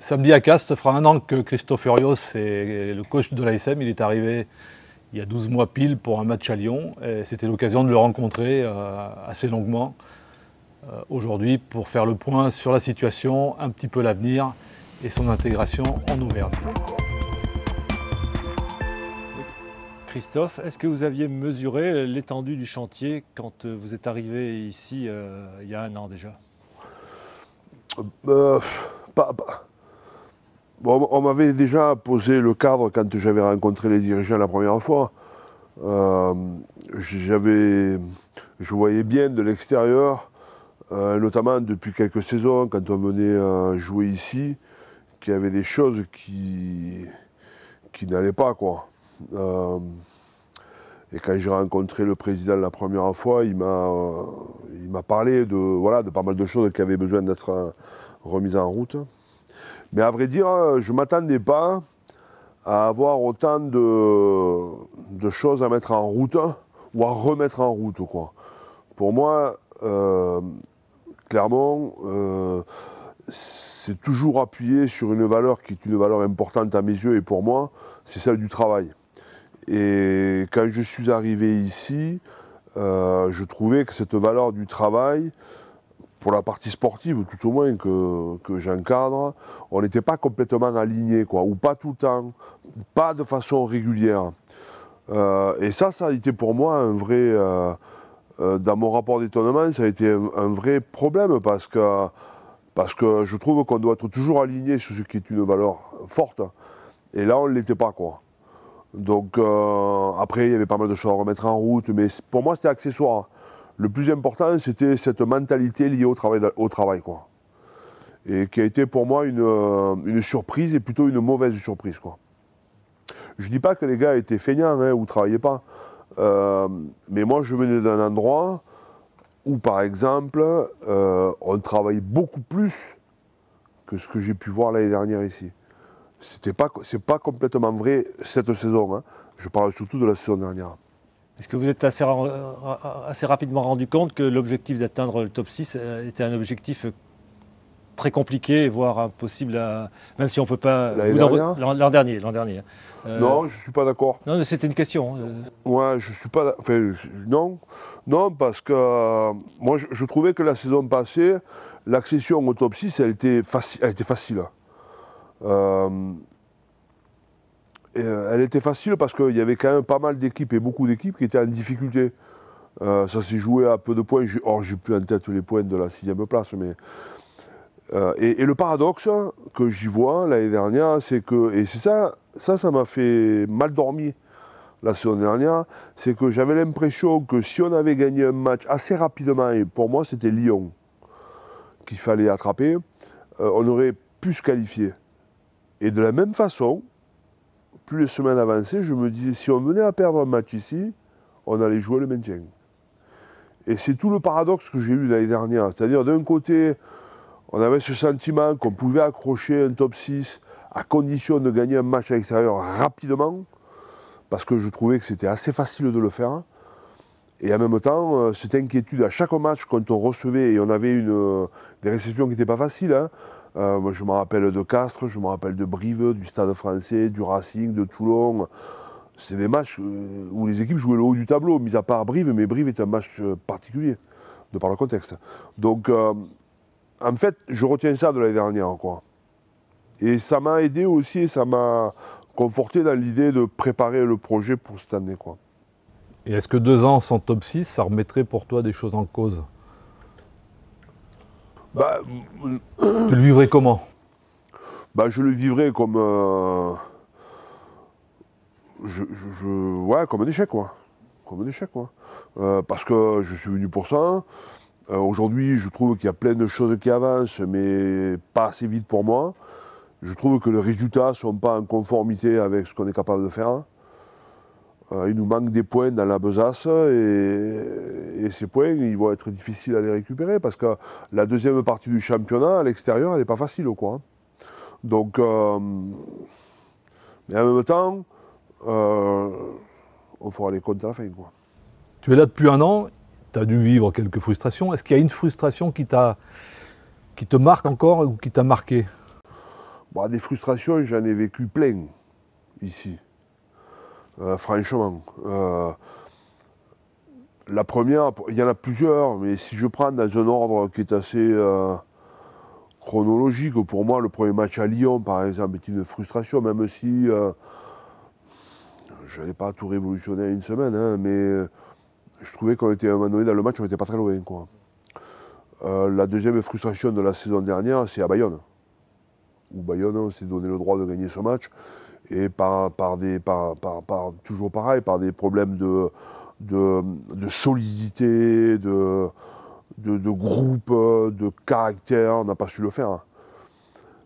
Samedi à Castres, ça fera un an que Christophe Furios est le coach de l'ASM. Il est arrivé il y a 12 mois pile pour un match à Lyon. c'était l'occasion de le rencontrer euh, assez longuement euh, aujourd'hui pour faire le point sur la situation, un petit peu l'avenir et son intégration en Auvergne. Christophe, est-ce que vous aviez mesuré l'étendue du chantier quand euh, vous êtes arrivé ici il y a un an déjà pas, bah, bah, on m'avait déjà posé le cadre quand j'avais rencontré les dirigeants la première fois. Euh, j'avais, je voyais bien de l'extérieur, euh, notamment depuis quelques saisons, quand on venait euh, jouer ici, qu'il y avait des choses qui, n'allaient pas. et quand j'ai rencontré le président la première fois, il m'a, parlé de, voilà, de pas mal de choses qui avaient besoin d'être remises en route. Mais à vrai dire, euh, je ne m'attendais pas à avoir autant de, choses à mettre en route hein, ou à remettre en route. Quoi. Pour moi, euh, clairement, euh, c'est toujours appuyé sur une valeur qui est une valeur importante à mes yeux et pour moi, c'est celle du travail. Et quand je suis arrivé ici, je trouvais que cette valeur du travail, pour la partie sportive, tout au moins que, j'encadre, on n'était pas complètement aligné, quoi, ou pas tout le temps, pas de façon régulière. Euh, et ça, ça a été pour moi un vrai, euh, euh, dans mon rapport d'étonnement, ça a été un, vrai problème parce que, parce que je trouve qu'on doit être toujours aligné sur ce qui est une valeur forte. Et là, on ne l'était pas, quoi. Donc après, il y avait pas mal de choses à remettre en route, mais pour moi, c'était accessoire le plus important, c'était cette mentalité liée au travail, au travail quoi. Et qui a été pour moi une, euh, surprise et plutôt une mauvaise surprise, quoi. Je ne dis pas que les gars étaient feignants hein, ou ne travaillaient pas. Euh, mais moi, je venais d'un endroit où, par exemple, euh, on travaille beaucoup plus que ce que j'ai pu voir l'année dernière ici. Ce n'est pas, pas complètement vrai cette saison. Hein. Je parle surtout de la saison dernière. Est-ce que vous êtes assez, rapidement rendu compte que l'objectif d'atteindre le top 6 euh, était un objectif euh, très compliqué, voire impossible, même si on ne peut pas... L'an dernier L'an dernier. Hein. Euh, non, je ne suis pas d'accord. Non, c'était une question. Moi, hein, ouais, je suis pas... Enfin, non, non, parce que moi, je, trouvais que la saison passée, l'accession au top 6, elle était, facile. Hein. Euh, elle était facile parce qu'il y avait quand même pas mal d'équipes et beaucoup d'équipes qui étaient en difficulté. Euh, ça s'est joué à peu de points. Or, oh, j'ai plus en tête les points de la sixième place. Mais... Euh, et, le paradoxe que j'y vois l'année dernière, c'est que, et c'est ça, ça, ça m'a fait mal dormir la saison dernière, c'est que j'avais l'impression que si on avait gagné un match assez rapidement, et pour moi c'était Lyon qu'il fallait attraper, on aurait pu se qualifier. Et de la même façon, les semaines avancées je me disais, si on venait à perdre un match ici, on allait jouer le maintien. Et c'est tout le paradoxe que j'ai eu l'année dernière. C'est-à-dire, d'un côté, on avait ce sentiment qu'on pouvait accrocher un top 6 à condition de gagner un match à l'extérieur rapidement, parce que je trouvais que c'était assez facile de le faire. Et en même temps, euh, cette inquiétude à chaque match quand on recevait, et on avait une, euh, des réceptions qui n'étaient pas faciles, hein, euh, je me rappelle de Castres, je me rappelle de Brive, du Stade français, du Racing, de Toulon. C'est des matchs euh, où les équipes jouaient le haut du tableau, mis à part Brive, mais Brive est un match euh, particulier, de par le contexte. Donc, en fait, je retiens ça de l'année dernière. Et ça m'a aidé aussi, et ça m'a conforté dans l'idée de préparer le projet pour cette année. Et est-ce que deux ans sans top 6, ça remettrait pour toi des choses en cause bah, Tu euh, le vivrais comment bah, Je le vivrais comme. Euh, je, je, ouais, comme un échec, quoi. Comme un échec, quoi. Euh, parce que je suis venu pour ça. Aujourd'hui, je trouve qu'il y a plein de choses qui avancent, mais pas assez vite pour moi. Je trouve que les résultats ne sont pas en conformité avec ce qu'on est capable de faire. Euh, il nous manque des points dans la besace et, ces points, ils vont être difficiles à les récupérer parce que la deuxième partie du championnat à l'extérieur, elle n'est pas facile. Quoi. Donc, euh, mais en même temps, euh, on fera les comptes à la fin. Quoi. Tu es là depuis un an, tu as dû vivre quelques frustrations. Est-ce qu'il y a une frustration qui, te marque encore ou qui t'a marqué bah, Des frustrations, j'en ai vécu plein ici. Euh, franchement. Euh, la première, il y en a plusieurs, mais si je prends dans un ordre qui est assez euh, chronologique, pour moi, le premier match à Lyon, par exemple, est une frustration, même si je n'allais pas tout révolutionner une semaine, hein, mais je trouvais qu'on était un moment donné dans le match, on n'était pas très loin. la deuxième frustration de la saison dernière, c'est à Bayonne. Où Bayonne s'est donné le droit de gagner ce match et par, par des, par, par, toujours pareil, par des problèmes de, de, solidité, de, de, groupe, de caractère, on n'a pas su le faire. Hein.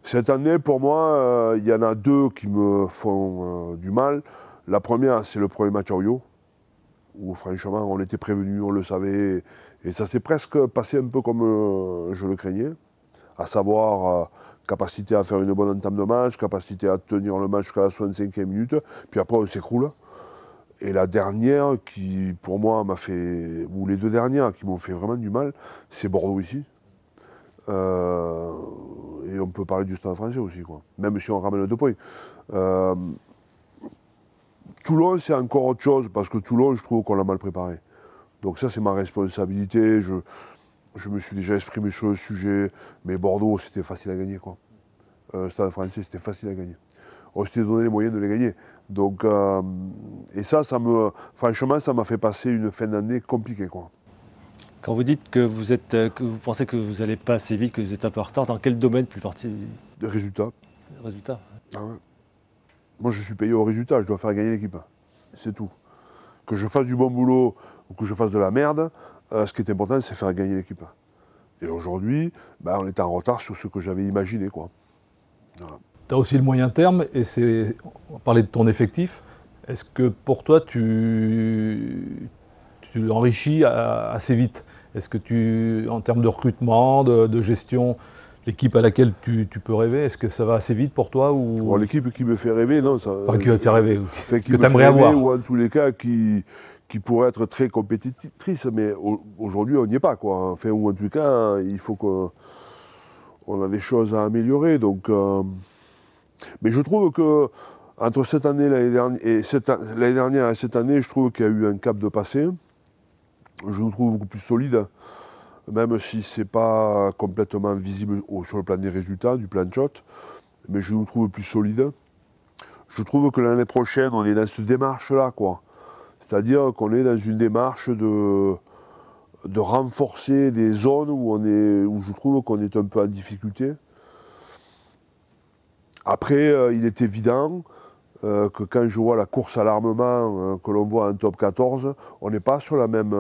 Cette année, pour moi, euh, il y en a deux qui me font euh, du mal. La première, c'est le premier Rio où franchement, on était prévenu, on le savait, et, ça s'est presque passé un peu comme euh, je le craignais, à savoir capacité à faire une bonne entame de match, capacité à tenir le match jusqu'à la 65e minute, puis après on s'écroule. Et la dernière qui, pour moi, m'a fait, ou les deux dernières qui m'ont fait vraiment du mal, c'est Bordeaux ici. Euh, et on peut parler du stade français aussi, quoi. même si on ramène deux points. Euh, Toulon, c'est encore autre chose, parce que Toulon, je trouve qu'on l'a mal préparé. Donc ça, c'est ma responsabilité je me suis déjà exprimé sur le sujet, mais Bordeaux, c'était facile à gagner. Quoi. Euh, Stade français, c'était facile à gagner. On s'était donné les moyens de les gagner. Donc, euh, et ça, ça me, franchement, ça m'a fait passer une fin d'année compliquée. Quoi. Quand vous dites que vous, êtes, euh, que vous pensez que vous n'allez pas assez vite, que vous êtes un peu en retard, dans quel domaine plus parti Résultat. Résultat. Ah ouais. Moi, je suis payé au résultat, je dois faire gagner l'équipe. C'est tout que je fasse du bon boulot ou que je fasse de la merde, euh, ce qui est important, c'est faire gagner l'équipe. Et aujourd'hui, ben, on est en retard sur ce que j'avais imaginé. Quoi. Tu as aussi le moyen terme, et c'est. On parlait de ton effectif. Est-ce que pour toi, tu, tu l'enrichis euh, assez vite Est-ce que tu, en termes de recrutement, de gestion, L'équipe à laquelle tu, peux rêver, est-ce que ça va assez vite pour toi ou... Oh, l'équipe qui me fait rêver, non. Ça, enfin, qui va te faire rêver. que tu aimerais avoir. Ou en tous les cas, qui, pourrait être très compétitrice, mais aujourd'hui, on n'y est pas. Quoi. Enfin, ou en tout cas, il faut qu'on a des choses à améliorer. Donc, euh, mais je trouve que entre cette année l'année et l'année dernière et cette année, je trouve qu'il y a eu un cap de passé. Je le trouve beaucoup plus solide même si ce n'est pas complètement visible sur le plan des résultats, du plan de shot, mais je nous trouve plus solides. Je trouve que l'année prochaine, on est dans cette démarche-là, quoi. C'est-à-dire qu'on est dans une démarche de, renforcer des zones où, on est, où je trouve qu'on est un peu en difficulté. Après, euh, il est évident euh, que quand je vois la course à l'armement euh, que l'on voit en top 14, on n'est pas sur la même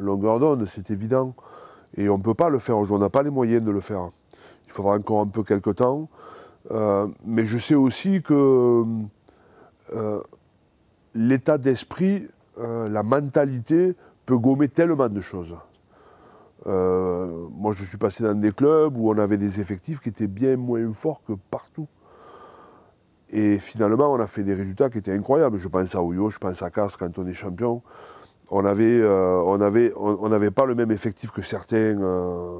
longueur d'onde, c'est évident. Et on ne peut pas le faire aujourd'hui, on n'a pas les moyens de le faire. Il faudra encore un peu quelques temps. Euh, mais je sais aussi que euh, l'état d'esprit, euh, la mentalité peut gommer tellement de choses. moi, je suis passé dans des clubs où on avait des effectifs qui étaient bien moins forts que partout. Et finalement, on a fait des résultats qui étaient incroyables. Je pense à Oyo, je pense à Cas, quand on est champion on n'avait euh, on avait, on, pas le même effectif que certains, euh,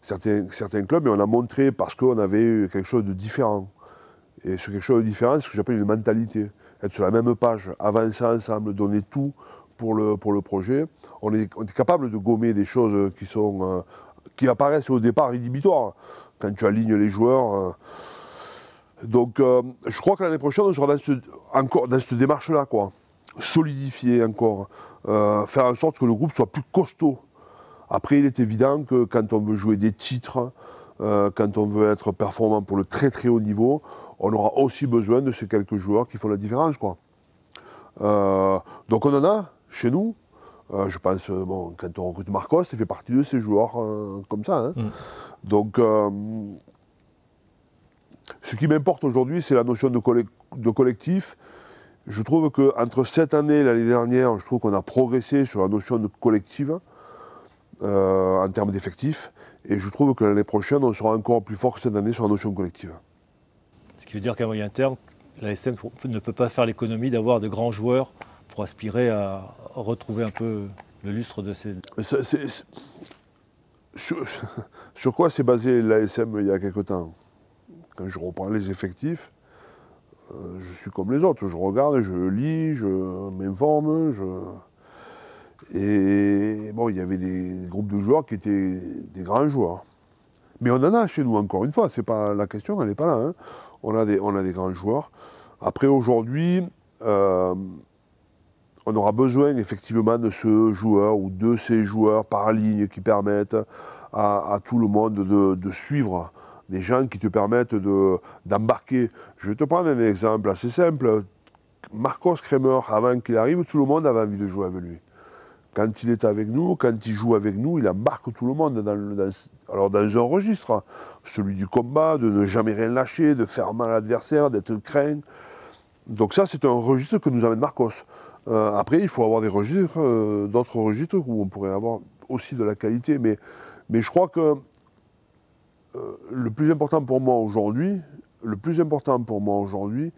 certains, certains clubs, mais on a montré parce qu'on avait quelque chose de différent. Et ce quelque chose de différent, c'est ce que j'appelle une mentalité. Être sur la même page, avancer ensemble, donner tout pour le, pour le projet. On est, capable de gommer des choses qui, sont, euh, qui apparaissent au départ inhibitoires, quand tu alignes les joueurs. donc je crois que l'année prochaine, on sera dans, encore, dans cette démarche-là. quoi solidifier encore, euh, faire en sorte que le groupe soit plus costaud. Après, il est évident que quand on veut jouer des titres, euh, quand on veut être performant pour le très très haut niveau, on aura aussi besoin de ces quelques joueurs qui font la différence. Quoi. Euh, donc on en a chez nous. je pense, bon, quand on recrute Marcos, il fait partie de ces joueurs comme ça. Hein. Mm. Donc, ce qui m'importe aujourd'hui, c'est la notion de collectif je trouve qu'entre cette année et l'année dernière, je trouve qu'on a progressé sur la notion de collective euh, en termes d'effectifs. Et je trouve que l'année prochaine, on sera encore plus fort que cette année sur la notion collective. Ce qui veut dire qu'à moyen terme, l'ASM ne peut pas faire l'économie d'avoir de grands joueurs pour aspirer à retrouver un peu le lustre de ces. Sur, quoi s'est basé l'ASM il y a quelque temps Quand je reprends les effectifs, euh, je suis comme les autres, je regarde, je lis, je m'informe, Et bon, il y avait des groupes de joueurs qui étaient des grands joueurs. Mais on en a chez nous, encore une fois, c'est pas la question, elle n'est pas là. Hein. On, a des, on a des grands joueurs. Après, aujourd'hui, euh, on aura besoin effectivement de ce joueur ou de ces joueurs par ligne qui permettent à, tout le monde de suivre des gens qui te permettent d'embarquer. Je vais te prendre un exemple assez simple. Marcos Kremer, avant qu'il arrive, tout le monde avait envie de jouer avec lui. Quand il est avec nous, quand il joue avec nous, il embarque tout le monde dans, alors dans un registre, celui du combat, de ne jamais rien lâcher, de faire mal à l'adversaire, d'être craint. Donc ça, c'est un registre que nous amène Marcos. Euh, après, il faut avoir des registres, euh, d'autres registres où on pourrait avoir aussi de la qualité, mais, mais je crois que euh, le plus important pour moi aujourd'hui, le plus important pour moi aujourd'hui,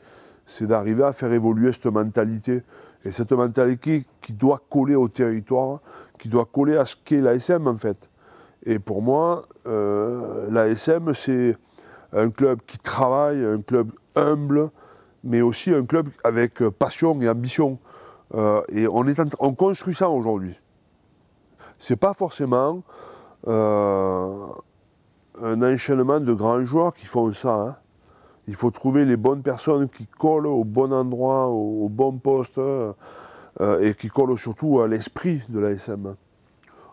c'est d'arriver à faire évoluer cette mentalité. Et cette mentalité qui doit coller au territoire, qui doit coller à ce qu'est l'ASM en fait. Et pour moi, euh, l'ASM, c'est un club qui travaille, un club humble, mais aussi un club avec passion et ambition. Euh, et on, construit ça aujourd'hui. C'est pas forcément. Euh, un enchaînement de grands joueurs qui font ça. Hein. Il faut trouver les bonnes personnes qui collent au bon endroit, au, bon poste, euh, et qui collent surtout à l'esprit de l'ASM.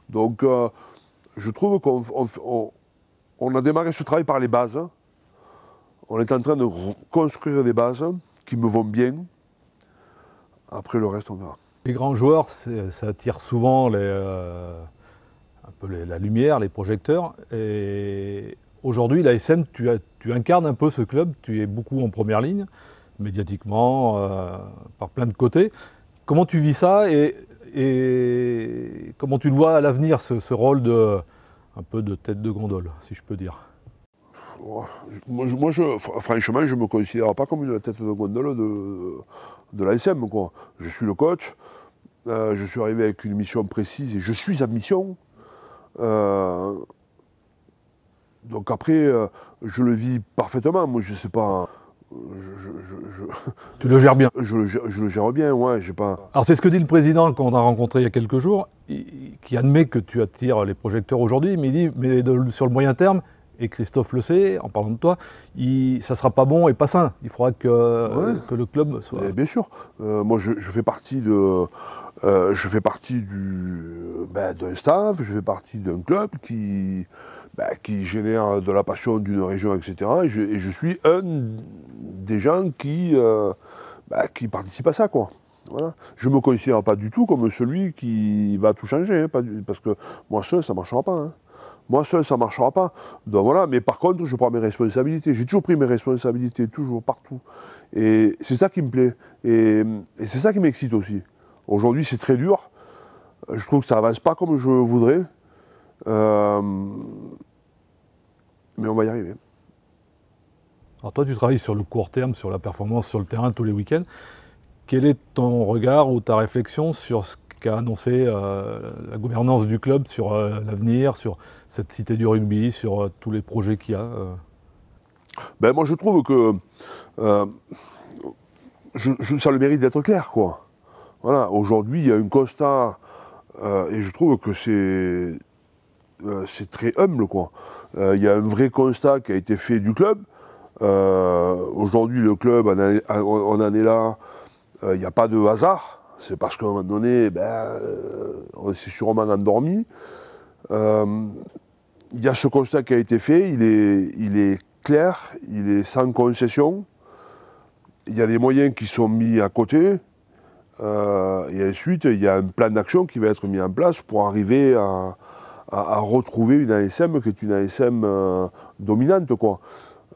Donc, euh, je trouve qu'on a démarré ce travail par les bases. On est en train de construire des bases qui me vont bien. Après le reste, on verra. Les grands joueurs, ça attire souvent les, euh, un peu la lumière, les projecteurs. Et aujourd'hui, la SM, tu, incarnes un peu ce club, tu es beaucoup en première ligne, médiatiquement, euh, par plein de côtés. Comment tu vis ça et, comment tu le vois à l'avenir, ce, rôle de un peu de tête de gondole, si je peux dire moi, franchement, je ne me considère pas comme une tête de gondole de, de l'ASM. Je suis le coach, euh, je suis arrivé avec une mission précise et je suis à mission. Euh, donc après, euh, je le vis parfaitement. Moi, je sais pas. Hein. Je, tu le gères bien Je, le gère bien, ouais, j'ai pas... Alors c'est ce que dit le président qu'on a rencontré il y a quelques jours, qui admet que tu attires les projecteurs aujourd'hui, mais il dit, mais sur le moyen terme, et Christophe le sait, en parlant de toi, il, ça sera pas bon et pas sain. Il faudra que, le club soit... Eh, bien sûr, euh, moi je, fais partie de... Euh, je fais partie euh, ben, d'un staff, je fais partie d'un club qui, ben, génère de la passion d'une région, etc. Et je, suis un des gens qui, participe euh, ben, participent à ça, quoi. Je ne me considère pas du tout comme celui qui va tout changer, hein, parce que moi seul, ça ne marchera pas. Hein. Moi seul, ça ne marchera pas. Donc voilà, mais par contre, je prends mes responsabilités. J'ai toujours pris mes responsabilités, toujours, partout. Et c'est ça qui me plaît. et c'est ça qui m'excite aussi. Aujourd'hui, c'est très dur. Je trouve que ça avance pas comme je voudrais. Euh, mais on va y arriver. Alors toi, tu travailles sur le court terme, sur la performance sur le terrain tous les week-ends. Quel est ton regard ou ta réflexion sur ce qu'a annoncé euh, la gouvernance du club sur euh, l'avenir, sur cette cité du rugby, sur tous les projets qu'il y a ben, Moi, je trouve que je, ça a le mérite d'être clair. quoi. Voilà, aujourd'hui, il y a un constat, euh, et je trouve que c'est euh, très humble, quoi. Euh, il y a un vrai constat qui a été fait du club. aujourd'hui, le club, on, en est là, il n'y a pas de hasard. C'est parce qu'à un moment donné, ben, on s'est sûrement endormi. il y a ce constat qui a été fait, il est, il est clair, il est sans concession. Il y a des moyens qui sont mis à côté. Euh, et ensuite, il y a un plan d'action qui va être mis en place pour arriver à, retrouver une ASM qui est une ASM euh, dominante. Quoi.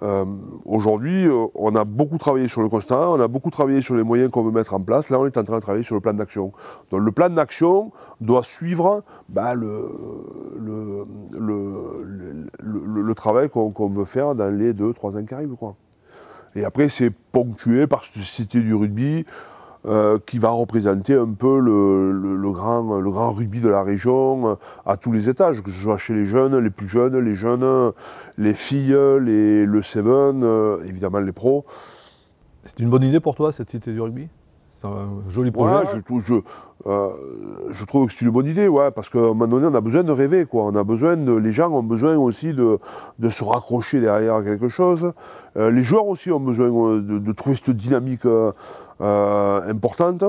Euh, aujourd'hui, on a beaucoup travaillé sur le constat, on a beaucoup travaillé sur les moyens qu'on veut mettre en place. Là, on est en train de travailler sur le plan d'action. Donc, le plan d'action doit suivre bah, le, travail qu'on veut faire dans les 2-3 ans qui arrivent. Quoi. Et après, c'est ponctué par cette cité du rugby, euh, qui va représenter un peu le, grand, rugby de la région euh, à tous les étages, que ce soit chez les jeunes, les plus jeunes, les jeunes, les filles, les, le Seven, euh, évidemment les pros. C'est une bonne idée pour toi cette cité du rugby c'est un joli projet. je, trouve, euh, je, trouve que c'est une bonne idée, ouais, parce qu'à un moment donné, on a besoin de rêver. Quoi. On a besoin les gens ont besoin aussi de, se raccrocher derrière quelque chose. Euh, les joueurs aussi ont besoin euh, de, trouver cette dynamique importante.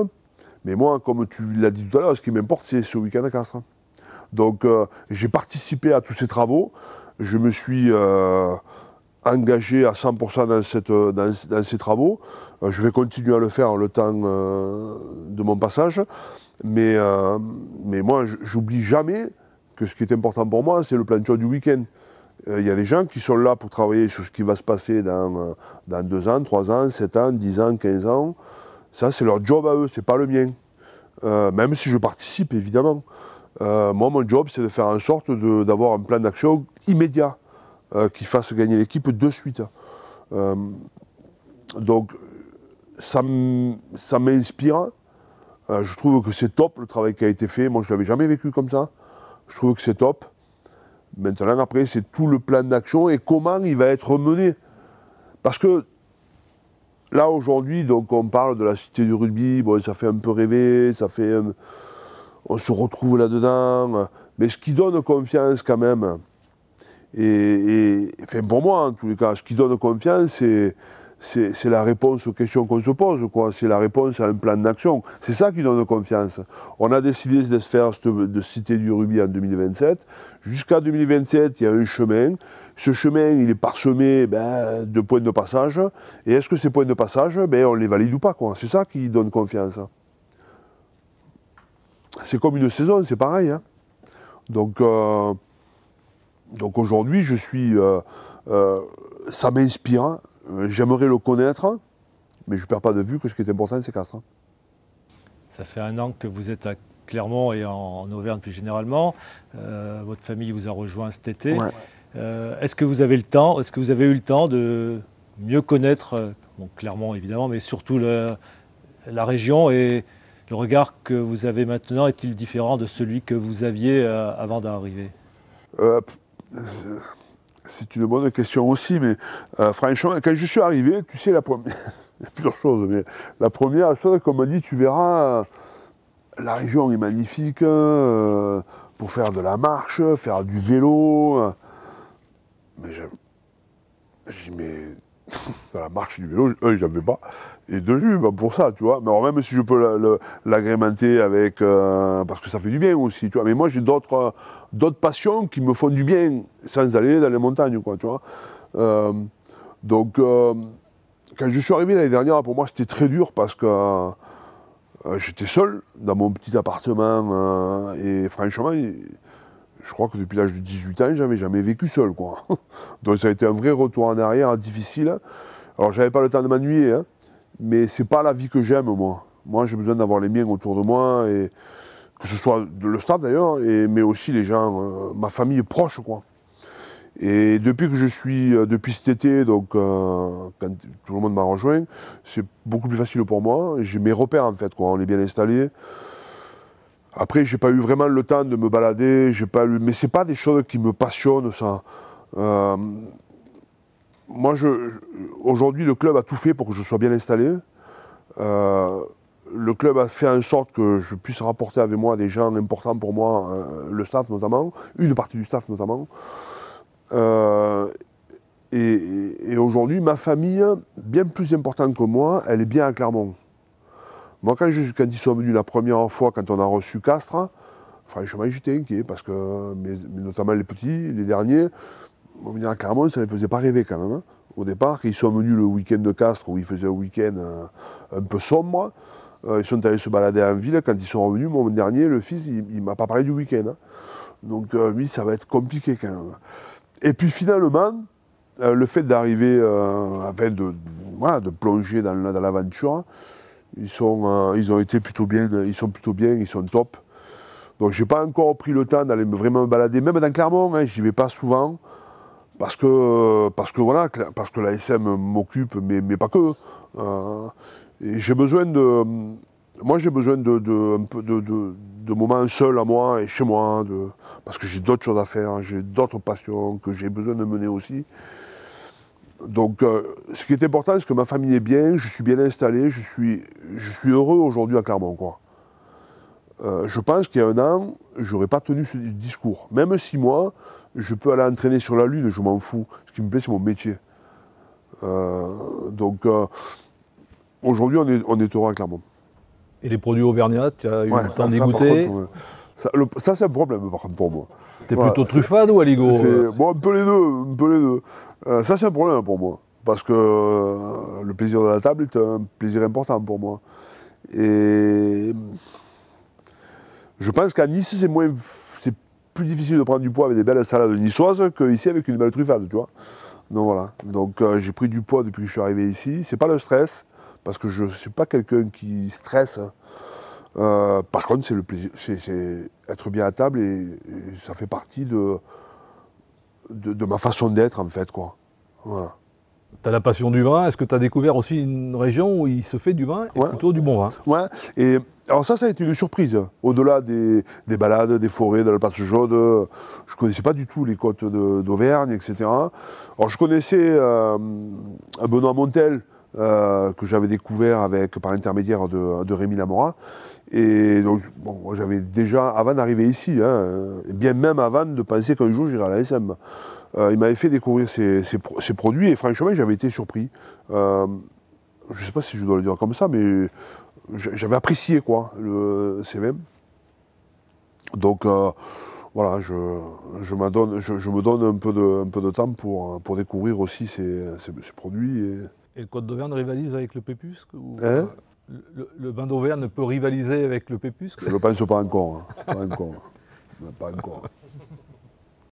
Mais moi, comme tu l'as dit tout à l'heure, ce qui m'importe, c'est ce week-end à Castres. Donc, j'ai participé à tous ces travaux. Je me suis engagé à 100% dans, ces travaux. Euh, je vais continuer à le faire le temps euh, de mon passage. Mais, euh, mais moi, j'oublie jamais que ce qui est important pour moi, c'est le plan de choix du week-end. Il y a des gens qui sont là pour travailler sur ce qui va se passer dans, deux 2 ans, 3 ans, 7 ans, 10 ans, 15 ans. Ça, c'est leur job à eux, c'est pas le mien. même si je participe, évidemment. moi, mon job, c'est de faire en sorte d'avoir un plan d'action immédiat. Euh, qui fasse gagner l'équipe de suite. Euh, donc ça m'inspire. Euh, je trouve que c'est top le travail qui a été fait. Moi, je ne l'avais jamais vécu comme ça. Je trouve que c'est top. Maintenant, après, c'est tout le plan d'action et comment il va être mené. Parce que là, aujourd'hui, donc on parle de la cité du rugby. Bon, ça fait un peu rêver, ça fait. on se retrouve là-dedans. Mais ce qui donne confiance quand même, et, et pour moi, en tous les cas, ce qui donne confiance, c'est la réponse aux questions qu'on se pose, c'est la réponse à un plan d'action. C'est ça qui donne confiance. On a décidé de faire de cité du rubis en 2027. Jusqu'à 2027, il y a un chemin. Ce chemin, il est parsemé ben, de points de passage. Et est-ce que ces points de passage, ben, on les valide ou pas C'est ça qui donne confiance. C'est comme une saison, c'est pareil. Hein. Donc, euh, donc aujourd'hui, je suis. Euh, euh, ça m'inspire. Euh, j'aimerais le connaître, mais je ne perds pas de vue que ce qui est important, c'est Castres. Ça fait un an que vous êtes à Clermont et en, Auvergne plus généralement. votre famille vous a rejoint cet été. est-ce que vous avez le temps Est-ce que vous avez eu le temps de mieux connaître bon, Clermont évidemment, mais surtout la région et le regard que vous avez maintenant est-il différent de celui que vous aviez avant d'arriver c'est une bonne question aussi, mais euh, franchement, quand je suis arrivé, tu sais, la première, plusieurs choses, mais la première chose qu'on m'a dit, tu verras, la région est magnifique hein, euh, pour faire de la marche, faire du vélo. Hein. Mais j'y mets dans la marche du vélo, n'en j'avais pas. Et deux bah, pour ça, tu vois. Mais alors, même si je peux l'agrémenter avec. Euh, parce que ça fait du bien aussi, tu vois. Mais moi, j'ai d'autres euh, d'autres passions qui me font du bien sans aller dans les montagnes, quoi, tu vois. Euh, donc, quand je suis arrivé l'année dernière, pour moi, c'était très dur parce que j'étais seul dans mon petit appartement. et franchement, je crois que depuis l'âge de 18 ans, j'avais jamais vécu seul, quoi. Donc ça a été un vrai retour en arrière, difficile. Hein. Alors j'avais pas le temps de m'ennuyer, hein, mais c'est pas la vie que j'aime, moi. Moi, j'ai besoin d'avoir les miens autour de moi, et que ce soit le staff d'ailleurs, mais aussi les gens, euh, ma famille proche, quoi. Et depuis que je suis, euh, depuis cet été, donc euh, quand tout le monde m'a rejoint, c'est beaucoup plus facile pour moi. J'ai mes repères en fait, quoi. On est bien installés. Après, j'ai pas eu vraiment le temps de me balader, j'ai pas eu, mais c'est pas des choses qui me passionnent ça. Euh, moi, je, aujourd'hui, le club a tout fait pour que je sois bien installé. Euh, le club a fait en sorte que je puisse rapporter avec moi des gens importants pour moi, euh, le staff notamment, une partie du staff notamment. et aujourd'hui, ma famille, bien plus importante que moi, elle est bien à Clermont. Moi, quand, ils sont venus la première fois, quand on a reçu Castres, franchement, j'étais inquiet, parce que, notamment les petits, les derniers, on clairement, ça ne les faisait pas rêver quand même. Hein. Au départ, quand ils sont venus le week-end de Castres, où il faisait un week-end euh, un peu sombre. Euh, ils sont allés se balader en ville. Quand ils sont revenus, mon dernier, le fils, il ne m'a pas parlé du week-end. Hein. Donc, euh, oui, ça va être compliqué quand même. Et puis finalement, le fait d'arriver, enfin, de, de, plonger dans l'aventure, ils, sont, euh, ils ont été plutôt bien, ils sont plutôt bien, ils sont top. Donc je n'ai pas encore pris le temps d'aller vraiment me balader, même dans Clermont, hein, je n'y vais pas souvent, parce que, parce que voilà, parce que la SM m'occupe, mais, mais, pas que. Euh, j'ai besoin de. Moi j'ai besoin de, de, de, de, moments seuls à moi et chez moi, parce que j'ai d'autres choses à faire, hein. j'ai d'autres passions que j'ai besoin de mener aussi. Donc, euh, ce qui est important, c'est que ma famille est bien, je suis bien installé, je suis, heureux aujourd'hui à Clermont. Euh, je pense qu'il y a un an, je n'aurais pas tenu ce discours. Même si moi, je peux aller entraîner sur la Lune, je m'en fous. Ce qui me plaît, c'est mon métier. Euh, donc, aujourd'hui, on est, heureux à Clermont. Et les produits auvergnats, tu as eu le temps d'y goûter ça c'est un problème, par contre, pour moi. T'es plutôt Truffade ou Aligo euh Bon, un peu les deux, un peu les deux. Euh, ça, c'est un problème pour moi, parce que euh, le plaisir de la table est un plaisir important pour moi. Et je pense qu'à Nice, c'est moins, c'est plus difficile de prendre du poids avec des belles salades niçoises qu'ici avec une belle truffade, tu vois. Donc voilà. Donc j'ai pris du poids depuis que je suis arrivé ici. C'est pas le stress, parce que je suis pas quelqu'un qui stresse. Hein. Euh, par contre, c'est le plaisir, c'est être bien à table et, ça fait partie de, ma façon d'être en fait quoi. Voilà. T'as la passion du vin. Est-ce que tu as découvert aussi une région où il se fait du vin et plutôt du bon vin Ouais. Et alors ça, ça a été une surprise. Au-delà des, balades, des forêts, de la place jaune, je connaissais pas du tout les côtes d'Auvergne, etc. Alors je connaissais euh, Benoît Montel euh, que j'avais découvert avec, par l'intermédiaire de, Rémi Lamora. Et donc, j'avais déjà, avant d'arriver ici, hein, bien même avant de penser qu'un jour j'irai à la SM, euh, il m'avait fait découvrir ces, produits et franchement, j'avais été surpris. Euh, je ne sais pas si je dois le dire comme ça, mais j'avais apprécié quoi, le CVM. Donc, voilà, je, je, je, me donne un peu de, un peu de temps pour, pour découvrir aussi ces, ces produits. Et... Et le Côte d'Auvergne rivalise avec le Pépusque ou... Hein euh, le, le, vin d'Auvergne peut rivaliser avec le Pépusque Je ne le pense pas encore. Hein. Pas encore. Pas encore.